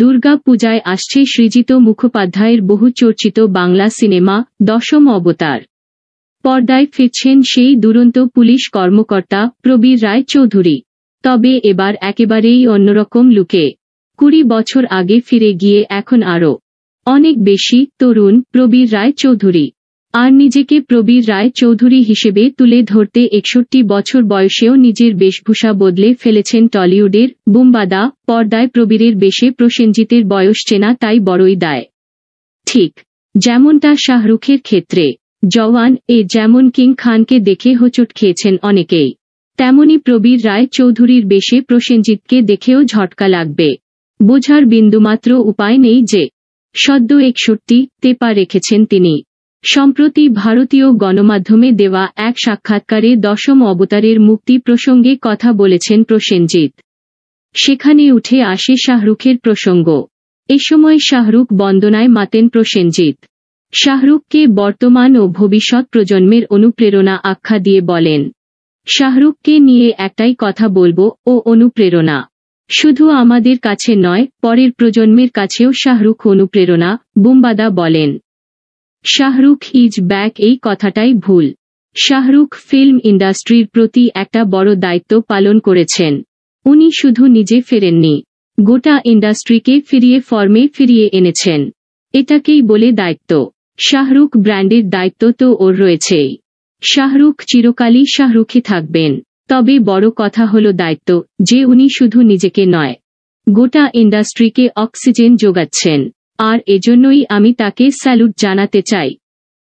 দুর্গা পূজায় আসছে সৃজিত মুখোপাধ্যায়ের বহুচর্চিত বাংলা সিনেমা দশম অবতার পর্দায় ফিরছেন সেই দুরন্ত পুলিশ কর্মকর্তা প্রবীর রায় চৌধুরী তবে এবার একেবারেই অন্যরকম লুকে কুড়ি বছর আগে ফিরে গিয়ে এখন আরও অনেক বেশি তরুণ প্রবীর রায় চৌধুরী আর নিজেকে প্রবীর রায় চৌধুরী হিসেবে তুলে ধরতে একষট্টি বছর বয়সেও নিজের বেশভূষা বদলে ফেলেছেন টলিউডের বুম্বাদা পর্দায় প্রবীরের বেশে প্রসেনজিতের বয়স চেনা তাই বড়ই দায় ঠিক যেমনটা শাহরুখের ক্ষেত্রে জওয়ান এ যেমন কিং খানকে দেখে হোঁচট খেয়েছেন অনেকেই তেমনি প্রবীর রায় চৌধুরীর বেশে প্রসেনজিৎকে দেখেও ঝটকা লাগবে বোঝার বিন্দুমাত্র উপায় নেই যে সদ্য একষট্টি তেপা রেখেছেন তিনি সম্প্রতি ভারতীয় গণমাধ্যমে দেওয়া এক সাক্ষাৎকারে দশম অবতারের মুক্তি প্রসঙ্গে কথা বলেছেন প্রসেনজিৎ সেখানে উঠে আসে শাহরুখের প্রসঙ্গ এ সময় শাহরুখ বন্দনায় মাতেন প্রসেনজিৎ শাহরুখকে বর্তমান ও ভবিষ্যৎ প্রজন্মের অনুপ্রেরণা আখ্যা দিয়ে বলেন শাহরুখকে নিয়ে একটাই কথা বলবো ও অনুপ্রেরণা শুধু আমাদের কাছে নয় পরের প্রজন্মের কাছেও শাহরুখ অনুপ্রেরণা বুম্বাদা বলেন শাহরুখ ইজ ব্যাক এই কথাটাই ভুল শাহরুখ ফিল্ম ইন্ডাস্ট্রির প্রতি একটা বড় দায়িত্ব পালন করেছেন উনি শুধু নিজে ফেরেননি গোটা ইন্ডাস্ট্রিকে ফিরিয়ে ফর্মে ফিরিয়ে এনেছেন এটাকেই বলে দায়িত্ব শাহরুখ ব্র্যান্ডের দায়িত্ব তো ওর রয়েছেই শাহরুখ চিরকালই শাহরুখে থাকবেন তবে বড় কথা হল দায়িত্ব যে উনি শুধু নিজেকে নয় গোটা ইন্ডাস্ট্রিকে অক্সিজেন যোগাচ্ছেন আর এজন্যই আমি তাকে স্যালুট জানাতে চাই